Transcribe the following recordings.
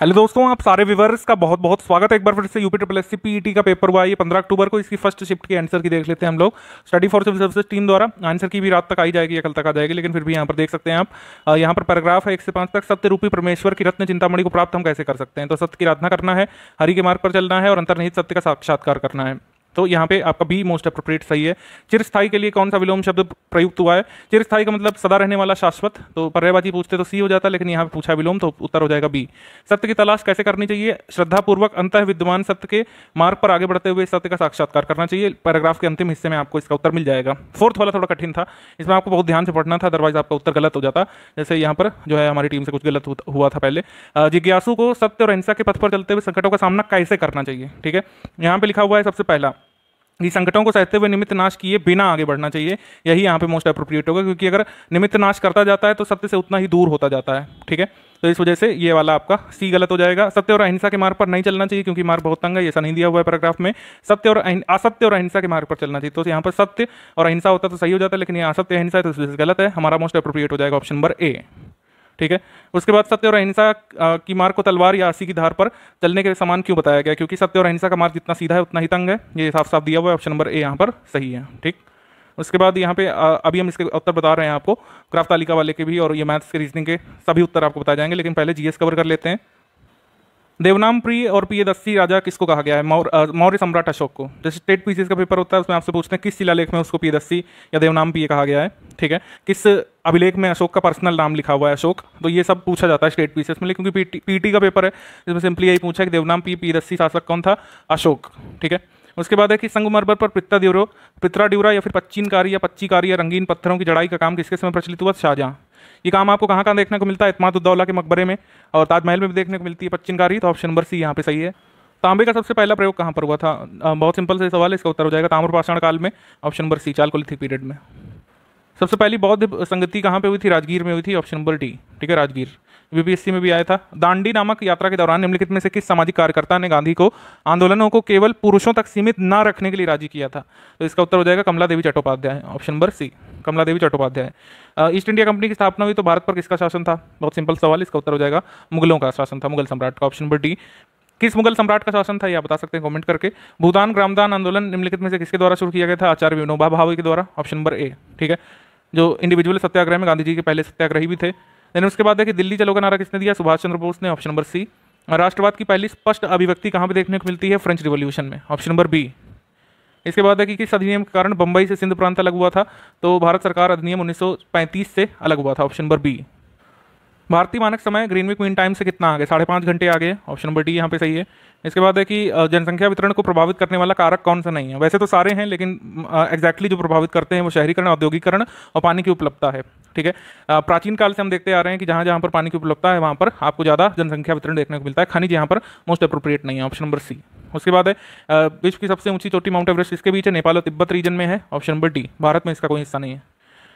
hello दोस्तों आप सारे व्यूवर्स का बहुत बहुत स्वागत है एक बार फिर से UP triple S C PET का पेपर हुआ है ये पंद्रह अक्टूबर को इसकी फर्स्ट शिफ्ट की आंसर की देख लेते हैं हम लोग study for civil service team द्वारा आंसर की भी रात तक आई जाएगी या कल तक आ जाएगी लेकिन फिर भी यहाँ पर देख सकते हैं आप यहाँ पर पैराग्राफ है एक से पांच तक सत्य रूपी परमेश्वर की रत्न चिंतामणि को प्राप्त हम कैसे कर सकते हैं तो सत्य की आराधना करना है हरि के मार्ग पर चलना है और अंतर्निहित सत्य का साक्षात्कार करना है तो यहाँ पे आपका बी मोस्ट अप्रोप्रिएट सही है चिरस्थाई के लिए कौन सा विलोम शब्द प्रयुक्त हुआ है चिरस्थाई का मतलब सदा रहने वाला शाश्वत तो पर्यायवाची पूछते तो सी हो जाता लेकिन यहाँ पे पूछा विलोम तो उत्तर हो जाएगा बी सत्य की तलाश कैसे करनी चाहिए श्रद्धापूर्वक अंत विद्वान सत्य के मार्ग पर आगे बढ़ते हुए सत्य का साक्षात्कार करना चाहिए पैराग्राफ के अंतिम हिस्से में आपको इसका उत्तर मिल जाएगा फोर्थ वाला थोड़ा कठिन था इसमें आपको बहुत ध्यान से पढ़ना था अदरवाइज आपका उत्तर गलत हो जाता जैसे यहाँ पर जो है हमारी टीम से कुछ गलत हुआ था पहले जिज्ञासु को सत्य और हिंसा के पथ पर चलते हुए संकटों का सामना कैसे करना चाहिए ठीक है यहाँ पे लिखा हुआ है सबसे पहला ये संकटों को सहते हुए निमित्त नाश किए बिना आगे बढ़ना चाहिए यही यहाँ पे मोस्ट अप्रोप्रिएट होगा क्योंकि अगर निमित्त नाश करता जाता है तो सत्य से उतना ही दूर होता जाता है ठीक है तो इस वजह से ये वाला आपका सी गलत हो जाएगा सत्य और अहिंसा के मार्ग पर नहीं चलना चाहिए क्योंकि मार्ग बहुत तंग है ऐसा नहीं दिया हुआ है पैराग्राफ में सत्य और असत्य और अहिंसा के मार्ग पर चलना चाहिए तो यहाँ पर सत्य और अहिंसा होता तो सही हो जाता है लेकिन ये असत्य अहिंसा है तो गलत है हमारा मोस्ट अप्रोप्रिएट हो जाएगा ऑप्शन नंबर ए ठीक है उसके बाद सत्य और अहिंसा की मार्ग को तलवार या असी की धार पर चलने के समान क्यों बताया गया क्योंकि सत्य और अहिंसा का मार्ग जितना सीधा है उतना ही तंग है ये साफ साफ दिया हुआ है ऑप्शन नंबर ए यहाँ पर सही है ठीक उसके बाद यहाँ पे अभी हम इसके उत्तर बता रहे हैं आपको ग्राफ तालिका वाले के भी और ये मैथ्स के रीजनिंग के सभी उत्तर आपको बताए जाएंगे लेकिन पहले जीएस कवर कर लेते हैं देवनाम प्रिय और प्रियदस्सी राजा किसको कहा गया है मौर्य सम्राट अशोक को जैसे स्टेट पीसीज का पेपर होता है उसमें आपसे पूछते हैं किस शिलालेख में उसको प्रियदस्सी या देवनाम प्रिय कहा गया है ठीक है किस अभिलेख में अशोक का पर्सनल नाम लिखा हुआ है अशोक तो ये सब पूछा जाता है स्टेट पीसीस में क्योंकि पीटी टी का पेपर है जिसमें सिंपली यही पूछा है कि देवनाम पी पीरस्सी शासक कौन था अशोक ठीक है उसके बाद है कि संगमरबर पर पित्ता ड्यूरो पित्रा ड्यूरा या फिर पच्चीनकारी या पच्चीकारी या रंगीन पत्थरों की जड़ाई का काम किसके समय प्रचलित हुआ शाहजहाँ ये काम आपको कहाँ कहाँ देखने को मिलता है इतमादुद्दौला के मकबरे में और ताजमहल में भी देखने को मिलती है पच्चिनकारी तो ऑप्शन नंबर सी यहाँ पे सही है तांबे का सबसे पहला प्रयोग कहाँ पर हुआ था बहुत सिंपल से सवाल है इसका उत्तर हो जाएगा ताम्रपाषाण काल में option number C chalcolithic period में सबसे पहली बौद्ध संगति कहाँ पे हुई थी राजगीर में हुई थी ऑप्शन नंबर डी ठीक है राजगीर बीबीएससी में भी आया था दांडी नामक यात्रा के दौरान निम्नलिखित में से किस सामाजिक कार्यकर्ता ने गांधी को आंदोलनों को केवल पुरुषों तक सीमित न रखने के लिए राजी किया था तो इसका उत्तर हो जाएगा Kamala Devi Chattopadhyay option number C Kamala Devi Chattopadhyay East India Company की स्थापना हुई तो भारत पर किसका शासन था बहुत सिंपल सवाल इसका उत्तर हो जाएगा मुगलों का शासन था मुगल सम्राट का ऑप्शन नंबर डी किस मुगल सम्राट का शासन था यह बता सकते हैं कमेंट करके भूदान ग्रामदान आंदोलन निम्नलिखित में से किसके द्वारा शुरू किया गया था आचार्य विनोबा भावे के द्वारा ऑप्शन नंबर ए ठीक है जो इंडिविजुअल सत्याग्रह में गांधी जी के पहले सत्याग्रही भी थे देन उसके बाद देखिए दिल्ली चलो का नारा किसने दिया सुभाष चंद्र बोस ने ऑप्शन नंबर सी राष्ट्रवाद की पहली स्पष्ट अभिव्यक्ति कहाँ पर देखने को मिलती है फ्रेंच रिवोल्यूशन में ऑप्शन नंबर बी इसके बाद है किस अधिनियम के कारण बंबई से सिंध प्रांत अलग हुआ था तो भारत सरकार अधिनियम 1935 से अलग हुआ था ऑप्शन नंबर बी भारतीय मानक समय ग्रीनविक मीन टाइम से कितना आगे साढ़े पाँच घंटे आगे ऑप्शन नंबर डी यहाँ पे सही है इसके बाद है कि जनसंख्या वितरण को प्रभावित करने वाला कारक कौन सा नहीं है वैसे तो सारे हैं लेकिन एग्जैक्टली जो प्रभावित करते हैं वो शहरीकरण औद्योगिकरण और पानी की उपलब्धता है ठीक है प्राचीन काल से हम देखते आ रहे हैं कि जहाँ जहाँ पर पानी की उपलब्धता है वहाँ पर आपको ज़्यादा जनसंख्या वितरण देखने को मिलता है खनिज यहाँ पर मोस्ट अप्रोप्रिएट नहीं है ऑप्शन नंबर सी उसके बाद है विश्व की सबसे ऊंची चोटी माउंट एवरेस्ट इसके बीच है नेपाल और तिब्बत रीजन में है ऑप्शन नंबर डी भारत में इसका कोई हिस्सा नहीं है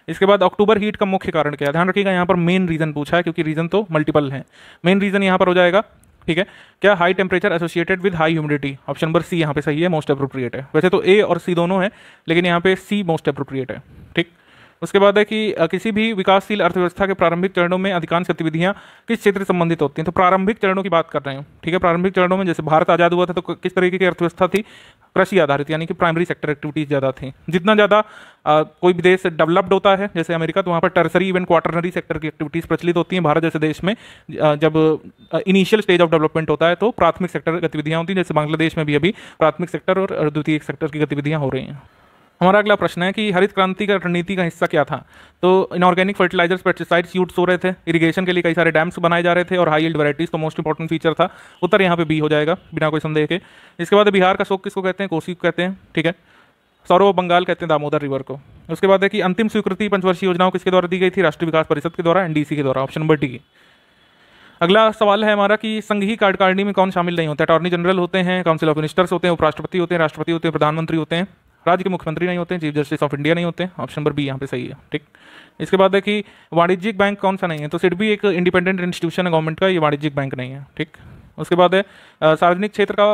इसके बाद अक्टूबर हीट का मुख्य कारण क्या है ध्यान रखिएगा यहाँ पर मेन रीजन पूछा है क्योंकि रीजन तो मल्टीपल हैं मेन रीजन यहाँ पर हो जाएगा ठीक है क्या high temperature associated with high humidity option number C यहाँ पे सही है मोस्ट अप्रोप्रिएट है वैसे तो ए और सी दोनों है लेकिन यहाँ पे सी मोस्ट अप्रोप्रिएट है ठीक उसके बाद है कि किसी भी विकासशील अर्थव्यवस्था के प्रारंभिक चरणों में अधिकांश गतिविधियां किस क्षेत्र से संबंधित होती हैं तो प्रारंभिक चरणों की बात कर रहे हैं ठीक है प्रारंभिक चरणों में जैसे भारत आज़ाद हुआ था तो किस तरीके की अर्थव्यवस्था थी कृषि आधारित यानी कि प्राइमरी सेक्टर एक्टिविटीज़ ज़्यादा थी जितना ज़्यादा कोई भी देश डेवलप्ड होता है जैसे अमेरिका तो वहाँ पर टर्सरी इवन क्वार्टरनरी सेक्टर की एक्टिविटीज़ प्रचलित होती हैं भारत जैसे देश में जब इनिशियल स्टेज ऑफ डेवलपमेंट होता है तो प्राथमिक सेक्टर गतिविधियाँ होती हैं जैसे बांग्लादेश में भी अभी प्राथमिक सेक्टर और द्वितीय सेक्टर की गतिविधियाँ हो रही हैं हमारा अगला प्रश्न है कि हरित क्रांति का रणनीति का हिस्सा क्या था तो इनऑर्गेनिक फर्टिलाइजर्स पेस्टिसाइड्स यूज हो रहे थे इरीगेशन के लिए कई सारे डैम्स बनाए जा रहे थे और हाई एल्ड वराइटीज़ तो मोस्ट इंपॉर्टेंट फीचर था उत्तर यहाँ पे बी हो जाएगा बिना कोई संदेह के इसके बाद बिहार का शोक किसको कहते हैं कोसी को कहते हैं ठीक है सौरव बंगाल कहते हैं दामोदर रिवर को उसके बाद है कि अंतिम स्वीकृति पंचवर्षीय योजनाओं किसके द्वारा दी गई थी राष्ट्रीय विकास परिषद के द्वारा एनडीसी के द्वारा ऑप्शन नंबर डी अगला सवाल है हमारा कि संघीय कार्यकारिणी में कौन शामिल नहीं होता अटॉर्नी जनरल होते हैं काउंसिल ऑफ मिनिस्टर्स होते हैं उपराष्ट्रपति होते हैं राष्ट्रपति होते हैं प्रधानमंत्री होते हैं राज्य के मुख्यमंत्री नहीं होते हैं चीफ जस्टिस ऑफ इंडिया नहीं होते ऑप्शन नंबर बी यहाँ पे सही है ठीक इसके बाद है कि वाणिज्यिक बैंक कौन सा नहीं है तो सिर्फ भी एक इंडिपेंडेंट इंस्टीट्यूशन है गवर्नमेंट का ये वाणिज्यिक बैंक नहीं है ठीक उसके बाद है सार्वजनिक क्षेत्र का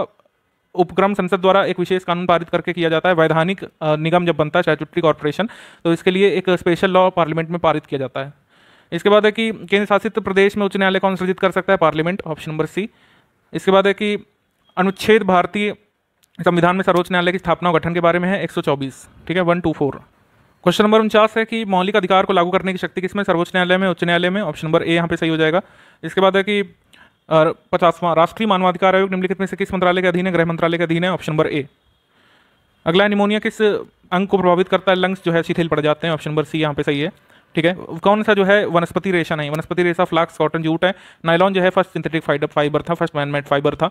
उपक्रम संसद द्वारा एक विशेष कानून पारित करके किया जाता है वैधानिक निगम जब बनता है स्टैचुटरी कॉरपोरेशन तो इसके लिए एक स्पेशल लॉ पार्लियामेंट में पारित किया जाता है इसके बाद है कि केंद्र शासित प्रदेश में उच्च न्यायालय कौन सृजित कर सकता है पार्लियामेंट ऑप्शन नंबर सी इसके बाद है कि अनुच्छेद भारतीय संविधान में सर्वोच्च न्यायालय की स्थापना और गठन के बारे में है 124 ठीक है 124 क्वेश्चन नंबर उनचास है कि मौलिक अधिकार को लागू करने की शक्ति किसमें सर्वोच्च न्यायालय में उच्च न्यायालय में ऑप्शन नंबर ए यहाँ पे सही हो जाएगा इसके बाद है कि पचासवां राष्ट्रीय मानवाधिकार आयोग निम्नलिखित में से किस मंत्रालय के अधीन है गृह मंत्रालय के अधीन है ऑप्शन नंबर ए अगला निमोनिया किस अंग को प्रभावित करता है लंग्स जो है शिथिल पड़ जाते हैं ऑप्शन नंबर सी यहाँ पे सही है ठीक है कौन सा जो है वनस्पति रेशा नहीं वनस्पति रेशा फ्लाक्स कॉटन जूट है नाइलॉन जो है फर्स्ट सिंथेटिक फाइबर था फर्स्ट मैनमेड फाइबर था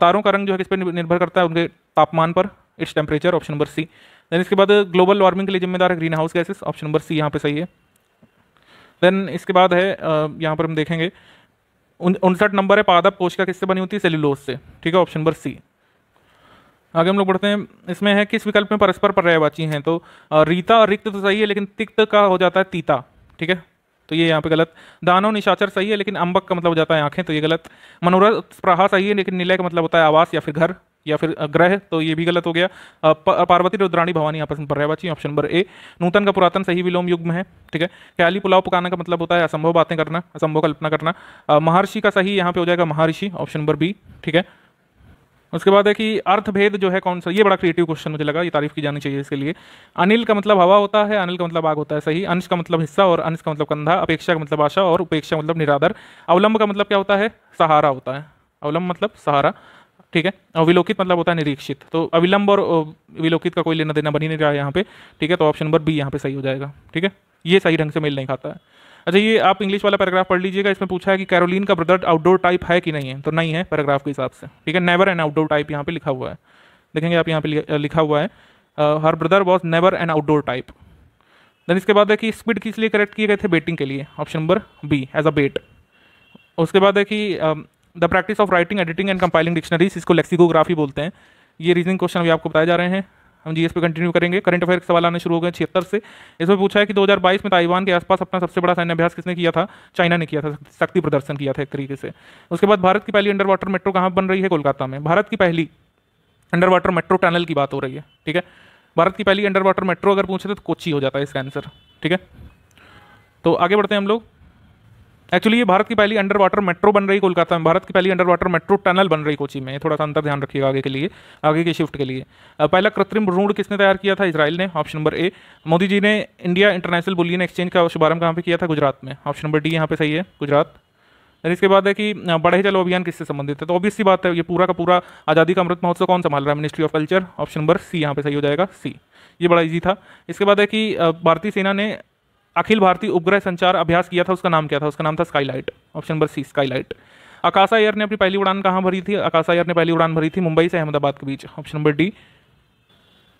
तारों का रंग जो है किस पर निर्भर करता है उनके तापमान पर it's temperature option number C then इसके बाद ग्लोबल वार्मिंग के लिए जिम्मेदार है green house gases option number C यहाँ पे सही है देन इसके बाद है यहाँ पर हम देखेंगे उनसठ नंबर है पादप कोशिका किससे बनी होती है सेल्यूलोज से ठीक है ऑप्शन नंबर सी आगे हम लोग बढ़ते हैं इसमें है किस विकल्प में परस्पर पर्यायवाची हैं तो रीता और रिक्त तो सही है लेकिन तिक्त का हो जाता है तीता ठीक है तो ये यहाँ पे गलत दानव निशाचर सही है लेकिन अंबक का मतलब हो जाता है आंखें तो ये गलत मनोरथ प्रहा सही है लेकिन निलय का मतलब होता है आवास या फिर घर या फिर ग्रह तो ये भी गलत हो गया पार्वती रुद्राणी भवानी आपस में पर्यावाची ऑप्शन नंबर ए नूतन का पुरातन सही विलोम युग में है ठीक है ख्याली पुलाव पकाना का मतलब होता है असंभव बातें करना असंभव कल्पना करना महर्षि का सही यहाँ पे हो जाएगा महर्षि ऑप्शन नंबर बी ठीक है उसके बाद है कि अर्थभेद जो है कौन सा ये बड़ा क्रिएटिव क्वेश्चन मुझे लगा ये तारीफ की जानी चाहिए इसके लिए अनिल का मतलब हवा होता है अनिल का मतलब आग होता है सही अंश का मतलब हिस्सा और अंश का मतलब कंधा अपेक्षा का मतलब आशा और उपेक्षा मतलब निराधर अवलंब का मतलब क्या होता है सहारा होता है अवलंब मतलब सहारा ठीक है अविलोकित मतलब होता है निरीक्षित तो अविलंब और विलोकित का कोई लेना देना बनी नहीं रहा है यहाँ पे ठीक है तो ऑप्शन नंबर बी यहाँ पे सही हो जाएगा ठीक है ये सही ढंग से मेल नहीं खाता है अच्छा ये आप इंग्लिश वाला पैराग्राफ पढ़ लीजिएगा इसमें पूछा है कि कैरोलिन का ब्रदर आउटडोर टाइप है कि नहीं है तो नहीं है पैराग्राफ के हिसाब से ठीक है नेवर एन आउटडोर टाइप यहाँ पे लिखा हुआ है देखेंगे आप यहाँ पे लिखा हुआ है her brother was never an outdoor type then इसके बाद है कि स्पीड किस लिए करेक्ट किए गए थे बेटिंग के लिए option number B as a bet उसके बाद है कि the practice of writing editing and compiling dictionaries इसको लेक्सिकोग्राफी बोलते हैं ये रीजनिंग क्वेश्चन अभी आपको बताए जा रहे हैं हम जीएस पे कंटिन्यू करेंगे करंट अफेयर के सवाल आने शुरू हो गए छिहत्तर से इसमें पूछा है कि 2022 में ताइवान के आसपास अपना सबसे बड़ा सैन्य अभ्यास किसने किया था चाइना ने किया था शक्ति प्रदर्शन किया था एक तरीके से उसके बाद भारत की पहली अंडर वाटर मेट्रो कहाँ बन रही है कोलकाता में भारत की पहली अंडर वाटर मेट्रो टनल की बात हो रही है ठीक है भारत की पहली अंडर वाटर मेट्रो अगर पूछे तो कोची हो जाता है इसका आंसर ठीक है तो आगे बढ़ते हैं हम लोग एक्चुअली ये भारत की पहली अंडर वाटर मेट्रो बन रही कोलकाता में भारत की पहली अंडर वाटर मेट्रो टनल बन रही कोची में थोड़ा सा अंतर ध्यान रखिएगा आगे के लिए आगे के शिफ्ट के लिए पहला कृत्रिम रूड़ किसने तैयार किया था इसराइल ने option number A Modi ji ने इंडिया इंटरनेशनल बुलियन एक्सचेंज का शुभारंभ कहाँ पर किया था गुजरात में ऑप्शन नंबर डी यहाँ पे सही है गुजरात और इसके बाद है कि बढ़े चलो अभियान किससे संबंधित है तो ऑब्वियसली बात है ये पूरा का पूरा आज़ादी का अमृत महोत्सव कौन संभाल रहा है ministry of culture option number C यहाँ पे सही हो जाएगा सी ये बड़ा इजी था इसके बाद है कि भारतीय सेना ने अखिल भारतीय उपग्रह संचार अभ्यास किया था उसका नाम क्या था उसका नाम था Skylight option number C Skylight Akasa Air ने अपनी पहली उड़ान कहाँ भरी थी आकाशा एयर ने पहली उड़ान भरी थी मुंबई से अहमदाबाद के बीच ऑप्शन नंबर डी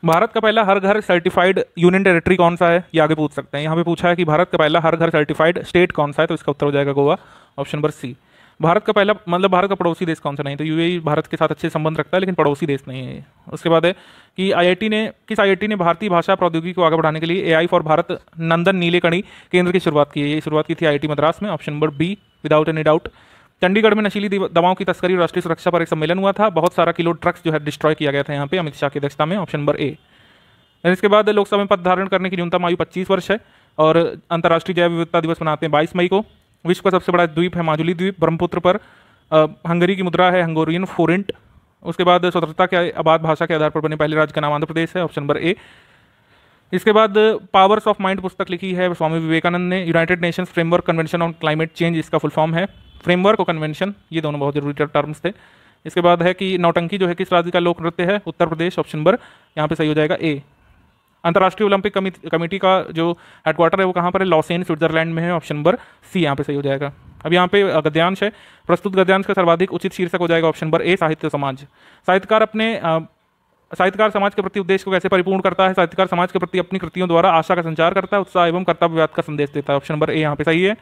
भारत का पहला हर घर सर्टिफाइड यूनियन टेरेटरी कौन सा है ये आगे पूछ सकते हैं यहाँ पे पूछा है कि भारत का पहला हर घर सर्टिफाइड स्टेट कौन सा है तो इसका उत्तर हो जाएगा Goa option number C Bharat का पहला मतलब भारत का पड़ोसी देश कौन सा नहीं तो यू e भारत के साथ अच्छे संबंध रखता है लेकिन पड़ोसी देश नहीं है उसके बाद है कि आई ने किस आई ने भारतीय भाषा प्रौद्योगिकी को आगे बढ़ाने के लिए ए फॉर भारत नंदन नीलेकणी केंद्र की शुरुआत की है शुरुआत की थी आई मद्रास में option number B without any doubt Chandigarh में नशीली दवाओं की तस्करी राष्ट्रीय सुरक्षा पर एक सम्मेलन हुआ था बहुत सारा किलो ड्रग्स जो है डिस्ट्रॉय किया गया था यहाँ पे अमित शाह की अध्यक्षता में ऑप्शन नंबर ए इसके बाद लोकसभा में पद धारण करने की न्यूनतम आयु पच्चीस वर्ष है और अंतर्राष्ट्रीय जैव विविधता दिवस मनाते हैं बाईस मई को विश्व का सबसे बड़ा द्वीप है माजुली द्वीप ब्रह्मपुत्र पर हंगरी की मुद्रा है हंगोरियन फोरेंट उसके बाद स्वतंत्रता के आबाद भाषा के आधार पर बने पहले राज्य का नाम आंध्र प्रदेश है ऑप्शन नंबर ए इसके बाद पावर्स ऑफ माइंड पुस्तक लिखी है स्वामी विवेकानंद ने United Nations framework convention on climate change इसका फुल फॉर्म है फ्रेमवर्क और कन्वेंशन ये दोनों बहुत जरूरी टर्म्स थे इसके बाद है कि नौटंकी जो है किस राज्य का लोक नृत्य है उत्तर प्रदेश ऑप्शन नंबर यहाँ पे सही हो जाएगा ए अंतर्राष्ट्रीय ओलंपिक कमेटी का जो हेडक्वार्टर है वो कहाँ पर है लॉसेन स्विट्जरलैंड में है ऑप्शन नंबर सी यहाँ पे सही हो जाएगा अब यहाँ पे गद्यांश है प्रस्तुत गद्यांश का सर्वाधिक उचित शीर्षक हो जाएगा ऑप्शन नंबर ए साहित्य समाज साहित्यकार अपने साहित्यकार समाज के प्रति उद्देश्य को कैसे परिपूर्ण करता है साहित्यकार समाज के प्रति अपनी कृतियों द्वारा आशा का संचार करता है उत्साह एवं कर्तव्यवाद का संदेश देता है ऑप्शन नंबर ए यहाँ पे सही है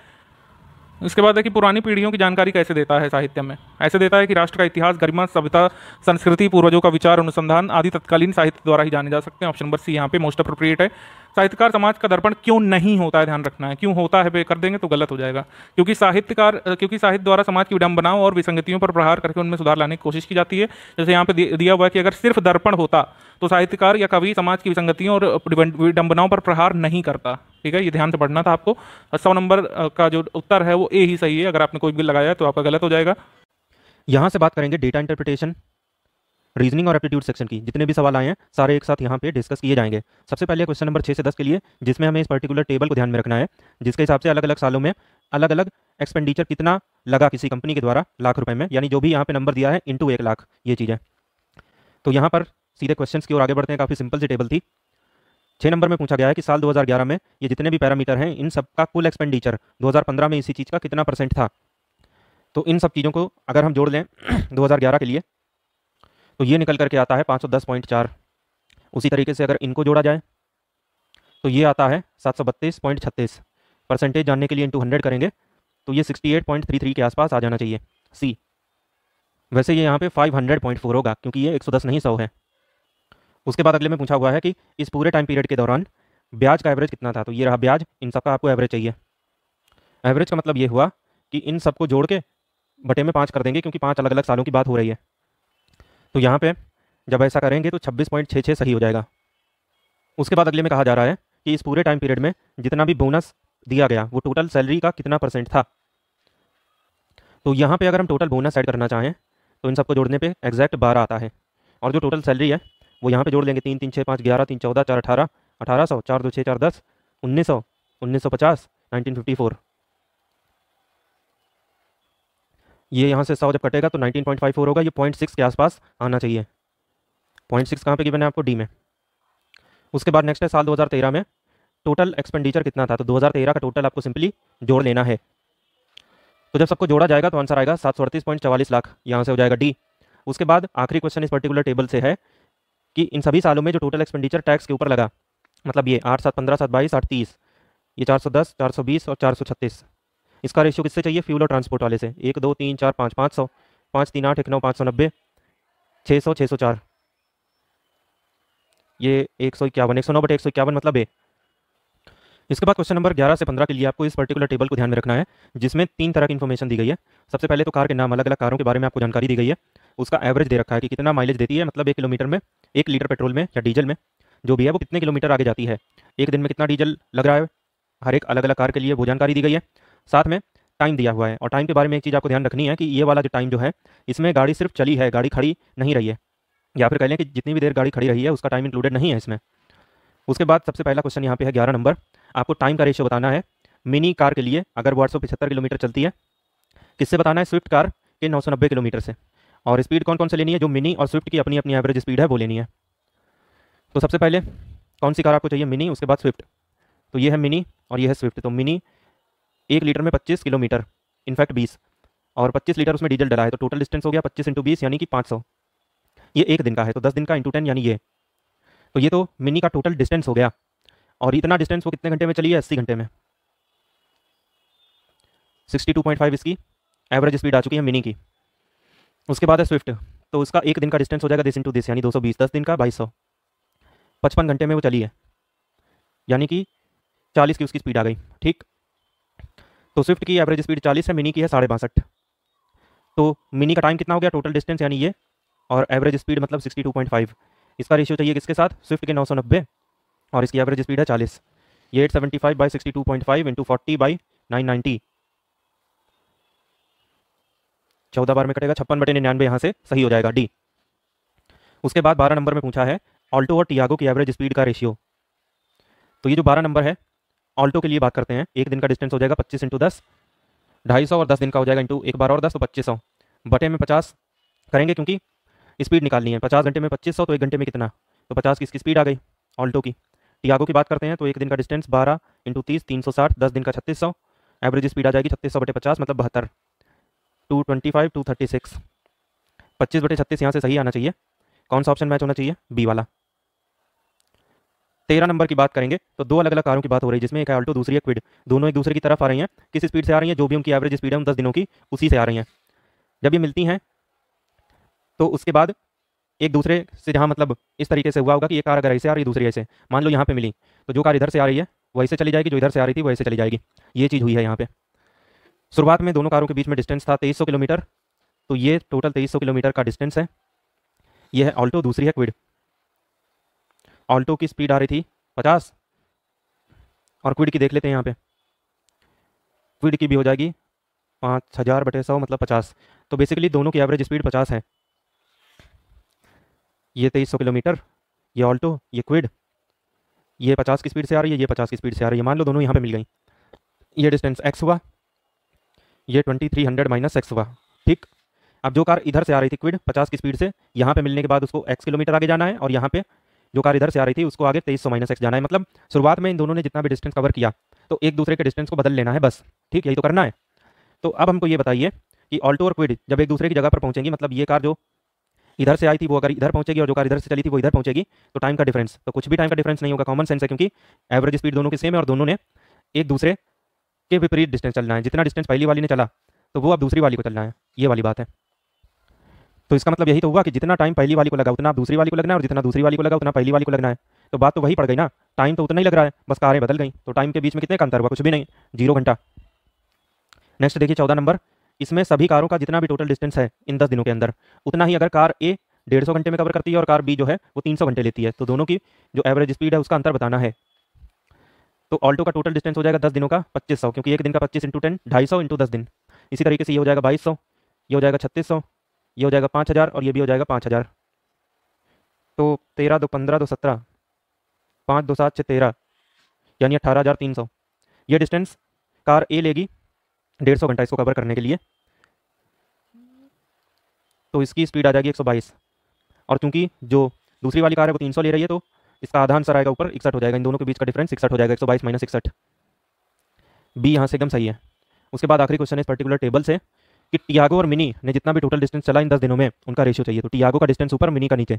उसके बाद है कि पुरानी पीढ़ियों की जानकारी कैसे देता है साहित्य में ऐसे देता है कि राष्ट्र का इतिहास गरिमा सभ्यता संस्कृति पूर्वजों का विचार अनुसंधान आदि तत्कालीन साहित्य द्वारा ही जाने जा सकते हैं ऑप्शन नंबर सी यहाँ पे मोस्ट अप्रोप्रिएट है साहित्यकार समाज का दर्पण क्यों नहीं होता है ध्यान रखना है क्यों होता है कर देंगे तो गलत हो जाएगा क्योंकि साहित्यकार क्योंकि साहित्य द्वारा समाज की विडंबनाओं और विसंगतियों पर प्रहार करके उनमें सुधार लाने की कोशिश की जाती है जैसे यहाँ पे दिया हुआ है कि अगर सिर्फ दर्पण होता तो साहित्यकार या कवि समाज की विसंगतियों और विडंबनाओं पर प्रहार नहीं करता ठीक है ये ध्यान से पढ़ना था आपको सौ नंबर का जो उत्तर है वो ए ही सही है अगर आपने कोई बिल लगाया तो आपका गलत हो जाएगा यहाँ से बात करेंगे डेटा इंटरप्रिटेशन रीजनिंग और एप्टीट्यूड सेक्शन की जितने भी सवाल आए हैं सारे एक साथ यहाँ पे डिस्कस किए जाएंगे सबसे पहले क्वेश्चन नंबर छः से दस के लिए जिसमें हमें इस पर्टिकुलर टेबल को ध्यान में रखना है जिसके हिसाब से अलग अलग सालों में अलग अलग एक्सपेंडिचर कितना लगा किसी कंपनी के द्वारा लाख रुपये में यानी जो भी यहाँ पर नंबर दिया है इन एक लाख ये चीज़ें तो यहाँ पर सीधे क्वेश्चन की ओर आगे बढ़ते हैं काफ़ी सिंपल सी टेबल थी छः नंबर में पूछा गया है कि साल 2011 में ये जितने भी पैरामीटर हैं इन सब का कुल एक्सपेंडिचर 2015 में इसी चीज़ का कितना परसेंट था तो इन सब चीज़ों को अगर हम जोड़ लें 2011 के लिए तो ये निकल करके आता है पाँच उसी तरीके से अगर इनको जोड़ा जाए तो ये आता है सात परसेंटेज जानने के लिए इंटू हंड्रेड करेंगे तो ये 68.33 के आसपास आ जाना चाहिए सी वैसे ये यहाँ पे 500.4 होगा क्योंकि ये 110 नहीं सौ है उसके बाद अगले में पूछा हुआ है कि इस पूरे टाइम पीरियड के दौरान ब्याज का एवरेज कितना था तो ये रहा ब्याज इन सबका आपको एवरेज चाहिए एवरेज का मतलब ये हुआ कि इन सबको जोड़ के बटे में पाँच कर देंगे क्योंकि पाँच अलग अलग सालों की बात हो रही है तो यहाँ पे जब ऐसा करेंगे तो छब्बीस पॉइंट छः छः सही हो जाएगा उसके बाद अगले में कहा जा रहा है कि इस पूरे टाइम पीरियड में जितना भी बोनस दिया गया वो टोटल सैलरी का कितना परसेंट था तो यहाँ पे अगर हम टोटल बोनस ऐड करना चाहें तो इन सबको जोड़ने पे एग्जैक्ट बारह आता है और जो टोटल सैलरी है वो यहाँ पे जोड़ लेंगे तीन तीन छः पाँच ग्यारह तीन चौदह चार अठारह अठारह सौ चार दो छः चार दस उन्नीस सौ उन्नीस सौ पचास नाइनटीन फिफ्टी फोर ये यहाँ से सौ जब कटेगा तो 19.54 होगा ये पॉइंट सिक्स के आसपास आना चाहिए पॉइंट सिक्स कहाँ पर गिवन है आपको डी में उसके बाद नेक्स्ट है साल 2013 में टोटल एक्सपेंडिचर कितना था तो 2013 का टोटल आपको सिंपली जोड़ लेना है तो जब सबको जोड़ा जाएगा तो आंसर आएगा सात सौ अड़तीस पॉइंट चवालीस लाख यहाँ से हो जाएगा डी उसके बाद आखिरी क्वेश्चन इस पर्टिकुलर टेबल से है कि इन सभी सालों में जो टोटल एक्सपेंडिचर टैक्स के ऊपर लगा मतलब ये आठ सात पंद्रह सात बाईस आठ तीस ये चार सौ दस चार सौ बीस और चार सौ छत्तीस इसका रेशियो किससे चाहिए फ्यूल और ट्रांसपोर्ट वाले से एक दो तीन चार पाँच पाँच सौ पाँच तीन आठ एक नौ पाँच सौ नब्बे छः सौ छः सौ चार ये एक सौ इक्यावन एक सौ नौ बट एक सौ इक्यावन मतलब ए इसके बाद क्वेश्चन नंबर ग्यारह से पंद्रह के लिए आपको इस पर्टिकुलर टेबल को ध्यान में रखना है जिसमें तीन तरह की इन्फॉर्मेशन दी गई है सबसे पहले तो कार के नाम अलग अलग कारों के बारे में आपको जानकारी दी गई है उसका एवरेज दे रखा है कि कितना माइलेज देती है मतलब एक किलोमीटर में एक लीटर पेट्रोल में या डीजल में जो भी है वो कितने किलोमीटर आगे जाती है एक दिन में कितना डीजल लग रहा है हर एक अलग अलग कार के लिए वो जानकारी दी गई है साथ में टाइम दिया हुआ है और टाइम के बारे में एक चीज़ आपको ध्यान रखनी है कि ये वाला जो टाइम जो है इसमें गाड़ी सिर्फ चली है गाड़ी खड़ी नहीं रही है या फिर कह लें कि जितनी भी देर गाड़ी खड़ी रही है उसका टाइम इंक्लूडेड नहीं है इसमें उसके बाद सबसे पहला क्वेश्चन यहाँ पे है ग्यारह नंबर आपको टाइम का रेशियो बताना है मिनी कार के लिए अगर वो आठ किलोमीटर चलती है किससे बताना है स्विफ्ट कार के नौ किलोमीटर से और स्पीड कौन कौन से लेनी है जो मिनी और स्विफ्ट की अपनी अपनी एवरेज स्पीड है वो लेनी है तो सबसे पहले कौन सी कार आपको चाहिए मिनी उसके बाद स्विफ्ट तो ये है मिनी और ये है स्विफ्ट तो मिनी एक लीटर में पच्चीस किलोमीटर इनफैक्ट बीस और पच्चीस लीटर उसमें डीजल डला है तो टोटल डिस्टेंस हो गया पच्चीस इंटू बीस यानी कि पाँच ये एक दिन का है तो दस दिन का इंटू टेन यानी ये तो ये तो मिनी का टोटल डिस्टेंस हो गया और इतना डिस्टेंस वो कितने घंटे में चली है अस्सी घंटे में सिक्सटी इसकी एवरेज स्पीड आ चुकी है मिनी की उसके बाद है स्विफ्ट तो उसका एक दिन का डिस्टेंस हो जाएगा दिस इंटू दिस यानी 220 सौ दस दिन का बाईस सौ पचपन घंटे में वो चली है यानी कि चालीस की उसकी स्पीड आ गई ठीक तो स्विफ्ट की एवरेज स्पीड चालीस है मिनी की है साढ़े बासठ तो मिनी का टाइम कितना हो गया टोटल डिस्टेंस यानी ये और एवरेज स्पीड मतलब सिक्सटी टू पॉइंट फाइव इसका रेशियो चाहिए किसके साथ स्विफ्ट के नौ सौ नब्बे और इसकी एवरेज स्पीड है चालीस ये at seventy five by sixty two point five into forty by nine ninety चौदह बार में कटेगा छप्पन बटे निन्यानवे यहाँ से सही हो जाएगा डी उसके बाद बारह नंबर में पूछा है ऑल्टो और टियागो की एवरेज स्पीड का रेशियो तो ये जो बारह नंबर है ऑल्टो के लिए बात करते हैं एक दिन का डिस्टेंस हो जाएगा पच्चीस इंटू दस ढाई सौ और दस दिन का हो जाएगा इंटू एक बार और दस तो पच्चीस सौ बटे में पचास करेंगे क्योंकि स्पीड निकालनी है पचास घंटे में पच्चीस सौ तो एक घंटे में कितना तो पचास की इसकी स्पीड आ गई ऑल्टो की टियागो की बात करते हैं तो एक दिन का डिस्टेंस बारह इंटू तीस तीन सौ साठ दस दिन का छत्तीस सौ एवरेज स्पीड आ जाएगी छत्तीस सौ बटे पचास मतलब बहत्तर two twenty five two thirty six पच्चीस बटे छत्तीस यहाँ से सही आना चाहिए कौन सा ऑप्शन मैच होना चाहिए बी वाला तेरह नंबर की बात करेंगे तो दो अलग अलग कारों की बात हो रही है जिसमें एक आल्टो दूसरी एक क्विड दोनों एक दूसरे की तरफ आ रही हैं किस स्पीड से आ रही हैं जो भी उनकी एवरेज स्पीड है उन दस दिनों की उसी से आ रही हैं जब ये मिलती हैं तो उसके बाद एक दूसरे से जहाँ मतलब इस तरीके से हुआ होगा कि ये कार अगर ऐसे आ रही है दूसरी ऐसे मान लो यहाँ पे मिली तो जो कार इधर से आ रही है वैसे चली जाएगी जो इधर से आ रही थी वैसे चली जाएगी ये चीज़ हुई है यहाँ पर शुरुआत में दोनों कारों के बीच में डिस्टेंस था तेईस किलोमीटर तो ये टोटल तेईस किलोमीटर का डिस्टेंस है यह है ऑल्टो दूसरी है क्विड ऑल्टो की स्पीड आ रही थी पचास और क्विड की देख लेते हैं यहाँ पे क्विड की भी हो जाएगी पाँच हज़ार बटे सौ मतलब पचास तो बेसिकली दोनों की एवरेज स्पीड पचास है ये तेईस सौ किलोमीटर ये ऑल्टो ये क्विड ये पचास की स्पीड से आ रही है ये पचास की स्पीड से आ रही है मान लो दोनों यहाँ पे मिल गई ये डिस्टेंस एक्स हुआ ये twenty three hundred minus x हुआ ठीक अब जो कार इधर से आ रही थी क्विड पचास की स्पीड से यहाँ पे मिलने के बाद उसको एक्स किलोमीटर आगे जाना है और यहाँ पे जो कार इधर से आ रही थी उसको आगे तेईस सौ माइनस एक्स जाना है मतलब शुरुआत में इन दोनों ने जितना भी डिस्टेंस कवर किया तो एक दूसरे के डिस्टेंस को बदल लेना है बस ठीक यही तो करना है तो अब हमको ये बताइए कि ऑल्टो और क्विड जब एक दूसरे की जगह पर पहुंचेंगी मतलब ये कार जो इधर से आई थी वो अगर इधर पहुंचेगी और जो कार इधर से चली थी वो इधर पहुंचेगी तो टाइम का डिफरेंस तो कुछ भी टाइम का डिफरेंस नहीं होगा कॉमन सेंस है क्योंकि एवरेज स्पीड दोनों की सेम है और दोनों ने एक दूसरे के विपरीत डिस्टेंस चलना है जितना डिस्टेंस पहली वाली ने चला तो वो अब दूसरी वाली को चलना है ये वाली बात है तो इसका मतलब यही तो हुआ कि जितना टाइम पहली वाली को लगा उतना दूसरी वाली को लगना है और जितना दूसरी वाली को लगा उतना पहली वाली को लगना है तो बात तो वही पड़ गई ना टाइम तो उतना ही लग रहा है बस कारें बदल गई तो टाइम के बीच में कितने का अंतर हुआ कुछ भी नहीं जीरो घंटा नेक्स्ट देखिए चौदह नंबर इसमें सभी कारों का जितना भी टोटल डिस्टेंस है इन दस दिनों के अंदर उतना ही अगर कार ए डेढ़ सौ घंटे में कवर करती है और कार बी जो है वो तीन सौ घंटे लेती है तो दोनों की जो एवरेज स्पीड है उसका अंतर बताना है तो ऑल्टो का टोटल डिस्टेंस हो जाएगा दस दिनों का पच्चीस सौ क्योंकि एक दिन का पच्चीस इंटू टेन ढाई सौ इंटू दस दिन इसी तरीके से ये हो जाएगा बाईस सौ ये हो जाएगा छत्तीस सौ ये हो जाएगा पाँच हज़ार और ये भी हो जाएगा पाँच हज़ार तो तेरह दो पंद्रह दो सत्रह पाँच दो सात छः तेरह यानी अट्ठारह हज़ार तीन सौ ये डिस्टेंस कार ए लेगी डेढ़ सौ घंटा इसको कवर करने के लिए तो इसकी स्पीड आ जाएगी एक सौ बाईस और क्योंकि जो दूसरी वाली कार है वो तीन सौ ले रही है तो इसका आधा आंसर आएगा ऊपर इकसठ हो जाएगा इन दोनों के बीच का डिफरेंस इकसठ हो जाएगा एक सौ बाईस माइनस इकसठ बी यहाँ से एकदम सही है उसके बाद आखिरी क्वेश्चन है इस पर्टिकुलर टेबल से कि टियागो और मिनी ने जितना भी टोटल डिस्टेंस चला इन दस दिनों में उनका रेशियो चाहिए तो टियागो का डिस्टेंस ऊपर मिनी का नीचे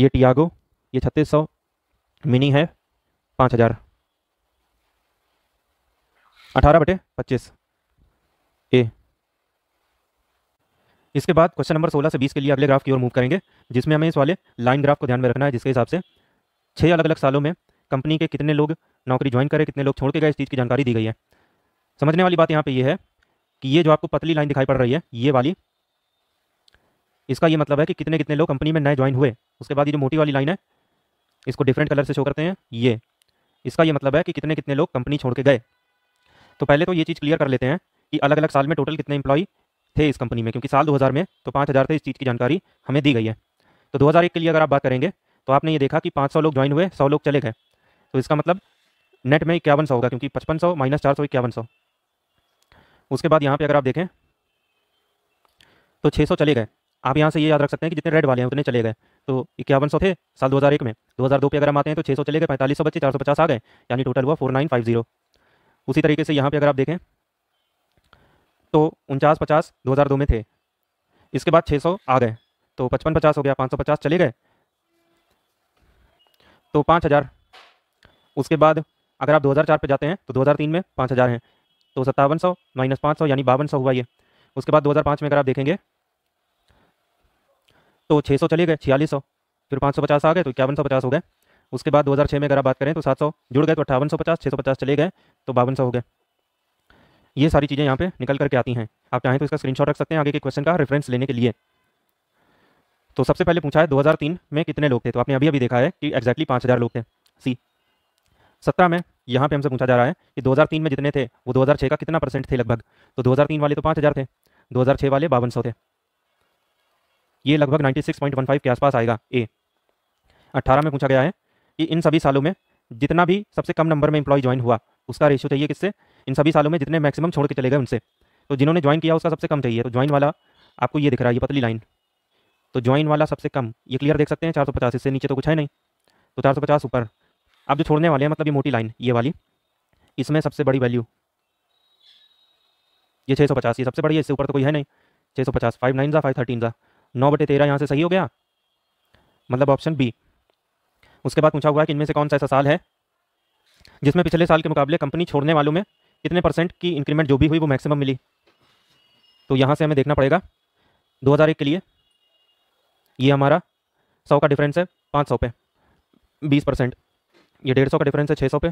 ये टियागो ये छत्तीस सौ मिनी है पाँच हज़ार अठारह बटे पच्चीस ए इसके बाद क्वेश्चन नंबर सोलह से बीस के लिए अगले ग्राफ की ओर मूव करेंगे जिसमें हमें इस वाले लाइन ग्राफ को ध्यान में रखना है जिसके हिसाब से छः अलग अलग सालों में कंपनी के कितने लोग नौकरी ज्वाइन करें कितने लोग छोड़ के गए इस चीज़ की जानकारी दी गई है समझने वाली बात यहाँ पे ये यह है कि ये जो आपको पतली लाइन दिखाई पड़ रही है ये वाली इसका ये मतलब है कि कितने कितने लोग कंपनी में नए ज्वाइन हुए उसके बाद ये जो मोटी वाली लाइन है इसको डिफरेंट कलर से शो करते हैं ये इसका ये मतलब है कि कितने कितने लोग कंपनी छोड़ के गए तो पहले तो ये चीज़ क्लियर कर लेते हैं कि अलग अलग साल में टोटल कितने इंप्लॉई थे इस कंपनी में क्योंकि साल 2000 में तो 5000 थे इस चीज़ की जानकारी हमें दी गई है तो 2001 के लिए अगर आप बात करेंगे तो आपने ये देखा कि 500 लोग ज्वाइन हुए 100 लोग चले गए तो इसका मतलब नेट में इक्यावन सौ होगा क्योंकि पचपन सौ माइनस चार सौ इक्यावन सौ उसके बाद यहाँ पे अगर आप देखें तो 600 चले गए आप यहाँ से ये याद रख सकते हैं कि जितने रेड वाले हैं उतने चले गए तो इक्यावन सौ थे साल 2001 में 2002 पे अगर हम आते हैं तो 600 चले गए पैंतालीस सौ बच्चे चार सौ पचास आ गए यानी टोटल हुआ 4950 उसी तरीके से यहाँ पे अगर आप देखें तो उनचास पचास दो में थे इसके बाद छः आ गए तो पचपन पचास हो गया पाँच सौ पचास चले गए तो पाँच हज़ार उसके बाद अगर आप 2004 पे जाते हैं तो 2003 में पाँच हज़ार हैं तो सत्तावन सौ माइनस पाँच सौ यानी बावन सौ हुआ ये उसके बाद 2005 में अगर आप देखेंगे तो 600 चले गए छियालीस सौ फिर 550 आ गए तो इक्यावन सौ पचास हो गए उसके बाद 2006 में अगर आप बात करें तो 700 जुड़ गए तो अट्ठावन सौ पचास छः सौ पचास चले गए तो बावन सौ हो गए ये सारी चीज़ें यहाँ पे निकल करके आती हैं आप चाहें तो इसका स्क्रीन रख सकते हैं आगे के क्वेश्चन का रेफरेंस लेने के लिए तो सबसे पहले पूछा है दो में कितने लोग थे तो आपने अभी अभी देखा है कि एक्जैक्टली पाँच लोग थे सी सत्रह में यहाँ पे हमसे पूछा जा रहा है कि 2003 में जितने थे वो 2006 का कितना परसेंट थे लगभग तो 2003 वाले तो 5000 थे 2006 वाले बावन थे ये लगभग 96.15 के आसपास आएगा ए 18 में पूछा गया है कि इन सभी सालों में जितना भी सबसे कम नंबर में इंप्लॉय ज्वाइन हुआ उसका रेशियो चाहिए किससे इन सभी सालों में जितने मैक्सिमम छोड़ के चले गए उनसे तो जिन्होंने ज्वाइन किया उसका सबसे कम चाहिए तो ज्वाइन वाला आपको ये दिख रहा है ये पतली लाइन तो ज्वाइन वाला सबसे कम ये क्लियर देख सकते हैं चार सौ पचास इससे नीचे तो कुछ है नहीं तो चार सौ पचास ऊपर अब जो छोड़ने वाले हैं मतलब ये मोटी लाइन ये वाली इसमें सबसे बड़ी वैल्यू ये 650 ये सबसे बड़ी है इससे ऊपर तो कोई है नहीं 650 सौ पचास फाइव नाइन ज़ा फाइव थर्टीन ज़ा नौ बटे तेरह यहाँ से सही हो गया मतलब ऑप्शन बी उसके बाद पूछा हुआ है कि इनमें से कौन सा ऐसा साल है जिसमें पिछले साल के मुकाबले कंपनी छोड़ने वालों में कितने परसेंट की इंक्रीमेंट जो भी हुई वो मैक्सिमम मिली तो यहाँ से हमें देखना पड़ेगा एक के लिए ये हमारा सौ का डिफरेंस है पाँच सौ पे बीस परसेंट ये डेढ़ सौ का डिफरेंस है छः सौ पे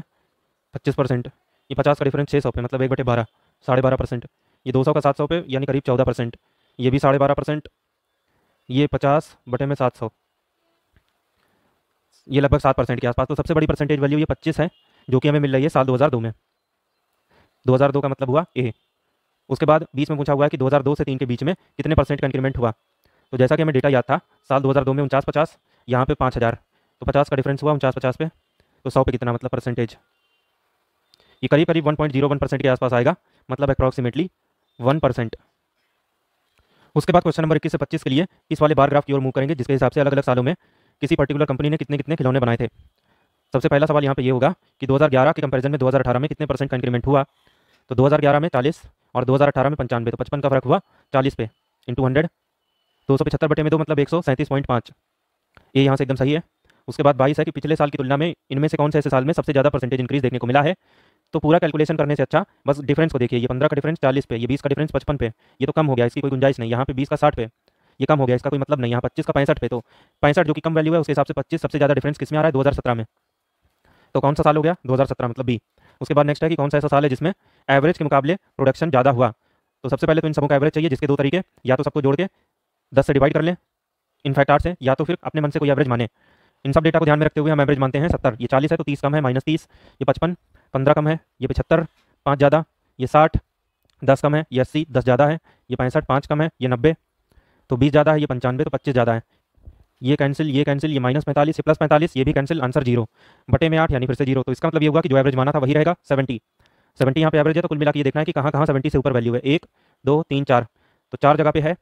पच्चीस परसेंट ये पचास का डिफरेंस छः सौ पे मतलब एक बटे बारह साढ़े बारह परसेंट ये दो सौ का सात सौ पे यानी करीब चौदह परसेंट ये भी साढ़े बारह परसेंट ये पचास बटे में सात सौ ये लगभग सात परसेंट के आसपास तो सबसे बड़ी परसेंटेज वैल्यू ये पच्चीस है जो कि हमें मिल रही है साल दो हज़ार दो में दो हज़ार दो का मतलब हुआ ए उसके बाद बीस में पूछा हुआ है कि दो हज़ार दो से तीन के बीच में कितने परसेंट का इंक्रीमेंट हुआ तो जैसा कि हमें डेटा याद था साल दो हज़ार दो में उनचास पचास यहाँ पे पाँच हज़ार तो पचास का डिफरेंस हुआ उनचास पचास पे तो सौ पे कितना मतलब परसेंटेज ये करीब करीब 1.01 परसेंट के आसपास आएगा मतलब अप्रॉक्सीमेटली वन परसेंट उसके बाद क्वेश्चन नंबर इक्कीस से पच्चीस के लिए इस वाले बार ग्राफ की ओर मूव करेंगे जिसके हिसाब से अलग अलग सालों में किसी पर्टिकुलर कंपनी ने कितने कितने खिलौने बनाए थे सबसे पहला सवाल यहाँ पर ये होगा कि दो के कंपेरिजन में दो में कितने परसेंट का इंक्रीमेंट हुआ तो दो में चालीस और दो में पंचानवे तो पचपन का फर्क हुआ चालीस पे इंटू हंड्रेड दो सौ पचहत्तर बटे में दो मतलब एक सौ सैंतीस पॉइंट पाँच ये यहाँ से एकदम सही है उसके बाद बाईस है कि पिछले साल की तुलना में इनमें से कौन से ऐसे साल में सबसे ज़्यादा परसेंटेज इंक्रीज देखने को मिला है तो पूरा कैलकुलेशन करने से अच्छा बस डिफरेंस को देखिए ये पंद्रह का डिफरेंस चालीस पे ये बीस का डिफरेंस पचपन पे ये तो कम हो गया इसकी कोई गुंजाइश नहीं यहाँ पे बीस का साठ पे ये कम हो गया इसका कोई मतलब नहीं यहाँ पच्चीस का पैंसठ पे तो पैंसठ जो कि कम वैल्यू है उसके हिसाब से पच्चीस सबसे ज़्यादा डिफरेंस किस में आ रहा है दो हज़ार सत्रह में तो कौन सा साल हो गया दो हज़ार सत्रह मतलब बी उसके बाद नेक्स्ट है कि कौन सा ऐसा साल है जिसमें एवरेज के मुकाबले प्रोडक्शन ज़्यादा हुआ तो सबसे पहले तो इन सबों का एवरेज चाहिए जिसके दो तरीके या तो सबको जोड़ के दस से डिवाइड कर लें इनफैक्ट आठ से या तो फिर अपने मन से कोई एवरेज माने इन सब डेटा को ध्यान में रखते हुए हम एवरेज मानते हैं सत्तर ये चालीस है तो तीस कम है माइनस तीस ये पचपन पंद्रह कम है ये पचहत्तर पाँच ज़्यादा ये साठ दस कम है ये अस्सी दस ज़्यादा है ये पैंसठ पाँच कम है ये नब्बे तो बीस ज़्यादा है ये पंचानवे तो पच्चीस ज़्यादा है ये कैंसिल ये कैंसिल ये माइनस पैंतालीस ये प्लस पैंतालीस ये भी कैंसिल आंसर जीरो बटे में आठ यानी फिर से जीरो तो इसका मतलब ये हुआ कि जो एवरेज माना था वही रहेगा सेवेंटी सेवेंटी यहाँ पे एवरेज है तो कुल मिला के ये देखना है कि कहाँ कहाँ सेवेंटी से ऊपर वैल्यू है एक दो तीन चार तो चार जगह पे है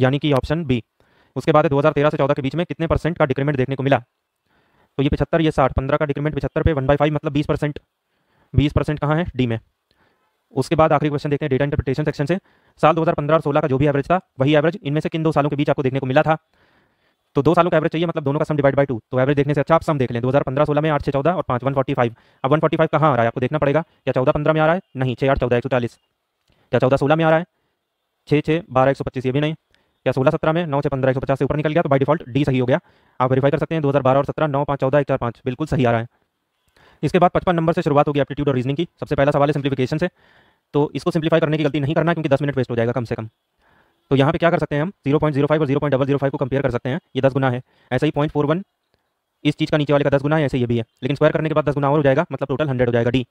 यानी कि ऑप्शन बी उसके बाद 2013 से 14 के बीच में कितने परसेंट का डिक्रीमेंट देखने को मिला तो ये पचहत्तर ये साठ पंद्रह का डिक्रीमेंट पचहत्तर पे वन बाई फाइव मतलब बीस परसेंट बीस परसेंट कहाँ है डी में उसके बाद आखिरी क्वेश्चन देखते हैं डेटा इंटरप्रिटेशन सेक्शन से साल 2015 और 16 का जो भी एवरेज था वही एवरेज इनमें से किन दो सालों के बीच आपको देखने को मिला था तो दो सालों का एवरेज चाहिए मतलब दोनों का सम डिवाइड बाई टू तो एवरेज देखने से अच्छा आप सम देख लें 2015 16 में आठ छः चौदह और पाँच वन फोर्टी फाइव अब वन फोर्टी फाइव कहाँ आ रहा है आपको देखना पड़ेगा या चौदह पंद्रह में आ रहा है नहीं छः आठ चौदह एक सौ चालीस या चौदह सोलह में आ रहा है छः छः बारह एक सौ पच्चीस ये भी नहीं या सोलह सत्रह में नौ से पंद्रह एक सौ पचास से ऊपर निकल गया तो बाई डिफॉल्ट डी सही हो गया आप वेरीफाई कर सकते हैं दो हज़ार बारह और सत्रह नौ पाँच चौदह एक चार पाँच बिल्कुल सही आ रहा है इसके बाद पचपन नंबर से शुरुआत होगी एप्टीट्यूड और रीजनिंग की सबसे पहला सवाल है सिंप्लीफिकेशन से तो इसको सिंप्लीफाई करने की गलती नहीं करना क्योंकि दस मिनट वेस्ट हो जाएगा कम से कम तो यहाँ पे क्या कर सकते हैं हम जीरो पॉइंट जीरो फाइव और zero point double zero five को कंपेयर कर सकते हैं ये दस गुना है ऐसे ही पॉइंट फोर वन इस चीज़ का नीचे वाले का दस गुना है ऐसे ये भी है लेकिन स्क्वायर करने के बाद दस गुना और हो जाएगा मतलब टोटल हंड्रेड हो जाएगा डी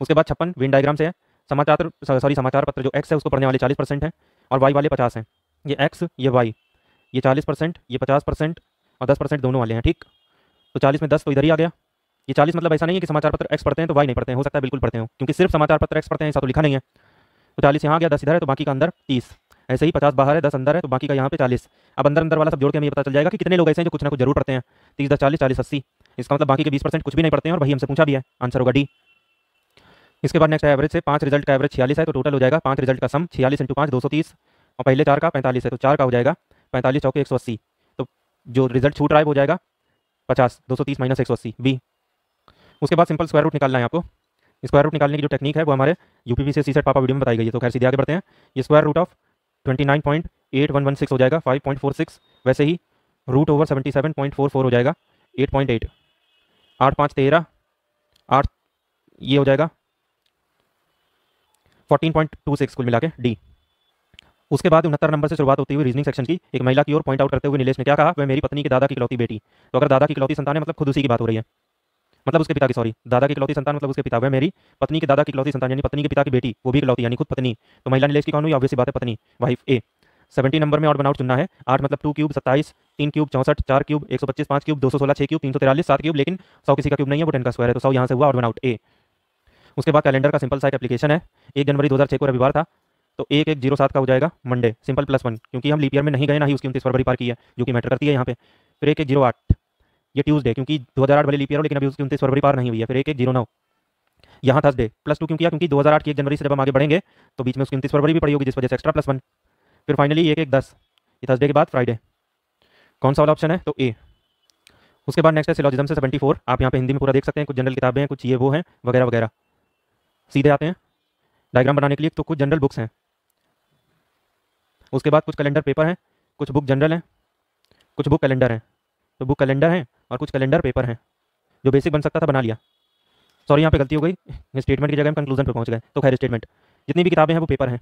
उसके बाद छप्पन विन डायग्राम से है समाचार सॉरी समाचार पत्र जो एक्स है उसको पढ़ने वाले चालीस परसेंट हैं और वाई वाले पचास हैं ये एक्स ये वाई ये चालीस परसेंट ये पचास परसेंट और दस परसेंट दोनों वाले हैं ठीक तो चालीस में दस तो इधर ही आ गया ये चालीस मतलब ऐसा नहीं है कि समाचार पत्र एक्स पढ़ते हैं तो वाई नहीं पढ़ते हैं हो सकता है बिल्कुल पढ़ते हो क्योंकि सिर्फ समाचार पत्र एक्स पढ़ते हैं ऐसा तो लिखा नहीं है तो चालीस यहाँ गया दस इधर है तो बाकी का अंदर तीस ऐसे ही पचास बाहर है दस अंदर है तो बाकी का यहाँ पे चालीस अब अंदर अंदर वाला सब जोड़ के हमें पता चल जाएगा कि कितने लोग ऐसे हैं जो कुछ ना कुछ जरूर पढ़ते हैं तीस दस चालीस चालीस अस्सी इसका मतलब बाकी के बीस परसेंट कुछ भी नहीं पढ़ते हैं और भाई हमसे पूछा भी है आंसर होगा डी इसके बाद नेक्स्ट एवरेज से पाँच रिजल्ट का एवरेज छियालीस है तो टोटल हो जाएगा पाँच रिजल्ट का सम छियालीस इंटू पाँच दो सौ तीस और पहले चार का पैंतालीस है तो चार का हो जाएगा पैंतालीस चौके एक सौ अस्सी तो जो रिजल्ट छूट रहा है वो हो जाएगा पचास दो सौ तीस माइनस एक सौ अस्सी बी उसके बाद सिंपल स्क्वायर रूट निकालना है आपको स्क्वायर रूट निकालने की जो टेक्निक है वो हमारे यूपीपी से सीसेट पापा वीडियो में बताई गई है तो खैर सीधे आगे बढ़ते हैं ये square root of twenty nine point eight one one six हो जाएगा फाइव पॉइंट फोर सिक्स वैसे ही root over seventy seven point four four हो जाएगा एट पॉइंट एट आठ पाँच तेरह आठ ये हो जाएगा फोर्टीन पॉइंट टू सिक्स कुल मिला के डी उसके बाद उनहत्तर नंबर से शुरुआत होती हुई रीजनिंग सेक्शन की एक महिला की ओर पॉइंट आउट करते हुए नीलेश ने क्या कहा वह मेरी पत्नी की दादा की इकलौती बेटी तो अगर दादा की इकलौती संतान है मतलब खुद उसी की बात हो रही है मतलब उसके पिता की सॉरी दादा की इकलौती संतान मतलब उसके पिता वह मेरी पत्नी के दादा की इकलौती संतान यानी पत्नी के पिता की बेटी वो भी इकलौती यानी खुद पत्नी तो महिला नीलेश की कौन हुई ऑब्वियसली बात है पत्नी वाइफ ए सेवेंटी नंबर में और बनाउट चुनना है आठ मतलब टू क्यूब सत्ताईस तीन क्यूब चौसठ चार क्यूब एक सौ पच्चीस पांच क्यूब दो सौ सोलह छह क्यूब तीन सौ तिरालीस सात क्यूब लेकिन सौ किसी का क्यूब नहीं है वो टेन का स्क्वायर है तो सौ यहाँ से हुआ और बनाउट ए उसके बाद कैलेंडर का सिंपल सा एक एप्लीकेशन है एक जनवरी छः को रविवार था तो एक एक जीरो सात का हो जाएगा मंडे सिंपल प्लस वन क्योंकि हम लीपियर में नहीं गए ना ही उसकी उनतीस फरवरी पार की है जो कि मैटर करती है यहाँ पे फिर एक एक जीरो आठ ये ट्यूजडे क्योंकि दो हज़ार आठ लीपियर लीप लेकिन अभी उसकी उनतीस फरवरी पार नहीं हुई है फिर एक एक जीरो नौ यहाँ थर्सडे प्लस टू क्यों किया क्योंकि दो हज़ार आठ की एक जनवरी से जब हम आगे बढ़ेंगे तो बीच में उसकी उनतीस फरवरी भी पड़ी होगी जिस वजह से एक्स्ट्रा प्लस वन फिर फाइनली एक एक दस ये थर्सडे के बाद फ्राइडे कौन सा वाला ऑप्शन है तो ए उसके बाद नेक्स्ट है सिलोजिज्म से सेवेंटी फोर आप यहाँ पे हिंदी में पूरा देख सकते हैं कुछ जनरल किताबें हैं कुछ ये वो हैं वगैरह वगैरह सीधे आते हैं डायग्राम बनाने के लिए तो कुछ जनरल बुक्स हैं उसके बाद कुछ कैलेंडर पेपर हैं कुछ बुक जनरल हैं कुछ बुक कैलेंडर हैं तो बुक कैलेंडर हैं और कुछ कैलेंडर पेपर हैं जो बेसिक बन सकता था बना लिया सॉरी यहाँ पे गलती हो गई स्टेटमेंट की जगह हम कंक्लूजन पर पहुँच गए तो खैर स्टेटमेंट जितनी भी किताबें हैं वो पेपर हैं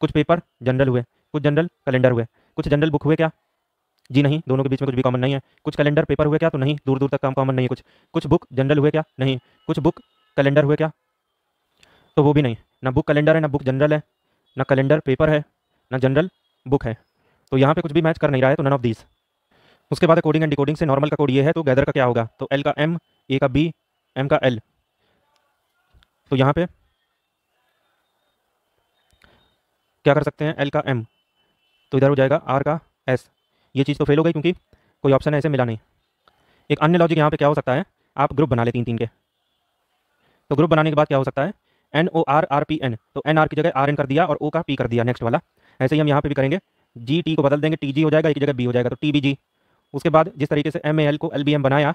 कुछ पेपर जनरल हुए कुछ जनरल कैलेंडर हुए कुछ जनरल बुक हुए क्या जी नहीं दोनों के बीच में कुछ भी कॉमन नहीं है कुछ कैलेंडर पेपर हुए क्या तो नहीं दूर दूर तक काम कॉमन नहीं है कुछ कुछ बुक जनरल हुए क्या नहीं कुछ बुक कैलेंडर हुए क्या तो वो भी नहीं ना बुक कैलेंडर है ना बुक जनरल है ना कैलेंडर पेपर है ना जनरल बुक है तो यहाँ पे कुछ भी मैच कर नहीं रहा है तो नन ऑफ दिस उसके बाद कोडिंग एंड डिकोडिंग से नॉर्मल का कोड ये है तो गैदर का क्या होगा तो एल का एम ए का बी एम का एल तो यहाँ पे क्या कर सकते हैं एल का एम तो इधर हो जाएगा आर का एस ये चीज़ तो फेल हो गई क्योंकि कोई ऑप्शन ऐसे मिला नहीं एक अन्य लॉजिक यहाँ पे क्या हो सकता है आप ग्रुप बना ले तीन तीन के तो ग्रुप बनाने के बाद क्या हो सकता है N O R R P N तो एन आर की जगह आर एन कर दिया और ओ का पी कर दिया नेक्स्ट वाला ऐसे ही हम यहाँ पे भी करेंगे जी टी को बदल देंगे टी जी हो जाएगा एक जगह बी हो जाएगा तो टी बी जी उसके बाद जिस तरीके से एम ए एल को एल बी एम बनाया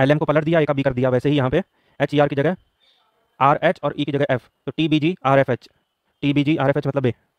एल एम को पलट दिया एक बी कर दिया वैसे ही यहाँ पे एच ई आर की जगह आर एच और ई e की जगह एफ तो T B G R F H T B G R F H मतलब ए